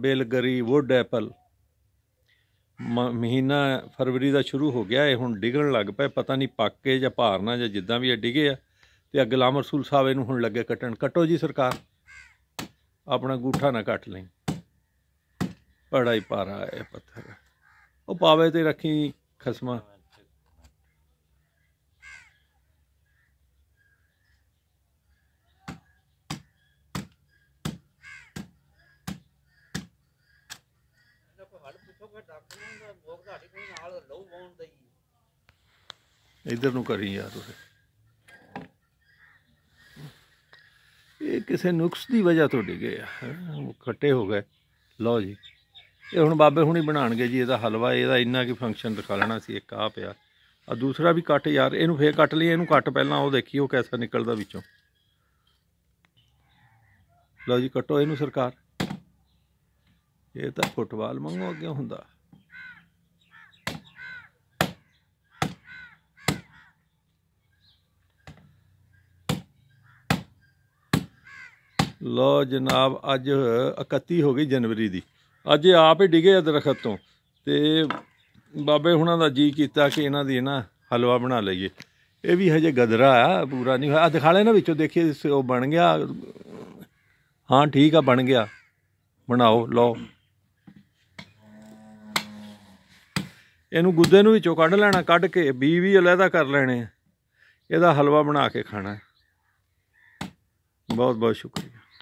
ਬੇਲਗਰੀ wood Apple ਮਹੀਨਾ ਫਰਵਰੀ ਦਾ ਸ਼ੁਰੂ ਹੋ ਗਿਆ ਇਹ ਹੁਣ ਡਿਗਣ ਲੱਗ ਪਏ ਪਤਾ ਨਹੀਂ ਪੱਕ ਕੇ ਜਾਂ ਭਾਰਨਾ ਜਾਂ ਜਿੱਦਾਂ ਵੀ ਇਹ ਡਿਗੇ ਆ ਤੇ ਲਾਮ ਰਸੂਲ ਸਾਹਿਬ ਇਹਨੂੰ ਹੁਣ ਲੱਗੇ ਕੱਟਣ ਕੱਟੋ ਜੀ ਸਰਕਾਰ ਆਪਣਾ ਗੂਠਾ ਨਾ ਕੱਟ ਲਈ ਬੜਾ ਹੀ ਪਾਰਾ ਹੈ ਪੱਥਰ ਉਹ ਪਾਵੇ ਤੇ ਰੱਖੀ ਖਸਮਾ ਇਧਰ ਨੂੰ ਕਰੀ ਯਾਰ ਤੁਸੀਂ ਇਹ ਕਿਸੇ ਨੁਕਸ ਦੀ ਵਜ੍ਹਾ ਤੋਂ ਡਿਗੇ ਆ ਕੱਟੇ ਹੋ ਗਏ ਲਓ ਜੀ ਇਹ ਹੁਣ ਬਾਬੇ ਹੁਣੀ ਬਣਾਣਗੇ ਜੀ ਇਹਦਾ ਹਲਵਾ ਇਹਦਾ ਇੰਨਾ ਕੀ ਫੰਕਸ਼ਨ ਦਿਖਾ ਲੈਣਾ ਸੀ ਇੱਕ ਆ ਪਿਆ ਆ ਦੂਸਰਾ ਵੀ ਕੱਟ ਯਾਰ ਇਹਨੂੰ ਫੇਰ ਕੱਟ ਲਈ ਇਹਨੂੰ ਕੱਟ ਪਹਿਲਾਂ ਉਹ ਦੇਖੀ ਉਹ ਕਿਵੇਂ ਨਿਕਲਦਾ ਵਿੱਚੋਂ ਲਓ ਜੀ ਕੱਟੋ ਇਹਨੂੰ ਸਰਕਾਰ ਇਹ ਤਾਂ ਫੁੱਟਬਾਲ ਮੰਗੋ ਅੱਗੇ ਹੁੰਦਾ ਲੋ ਜਨਾਬ ਅੱਜ 31 ਹੋ ਗਈ ਜਨਵਰੀ ਦੀ ਅੱਜ ਆਪ ਹੀ ਡਿਗੇ ਦਰਖਤ ਤੋਂ ਤੇ ਬਾਬੇ ਹੁਣਾਂ ਦਾ ਜੀ ਕੀਤਾ ਕਿ ਇਹਨਾਂ ਦੀ ਨਾ ਹਲਵਾ ਬਣਾ ਲਈਏ ਇਹ ਵੀ ਹਜੇ ਗਦਰਾ ਆ ਪੂਰਾ ਨਹੀਂ ਹੋਇਆ ਦਿਖਾ ਲੈਣਾ ਵਿੱਚੋਂ ਦੇਖੀਏ ਉਹ ਬਣ ਗਿਆ ਹਾਂ ਠੀਕ ਆ ਬਣ ਗਿਆ ਬਣਾਓ ਲਓ ਇਹਨੂੰ ਗੁੱਦੇ ਨੂੰ ਵਿੱਚੋਂ ਕੱਢ ਲੈਣਾ ਕੱਢ ਕੇ ਬੀ ਵੀ ਅਲੱਦਾ ਕਰ ਲੈਣੇ ਇਹਦਾ ਹਲਵਾ ਬਣਾ ਕੇ ਖਾਣਾ ਬਹੁਤ ਬਹੁਤ ਸ਼ੁਕਰੀਆ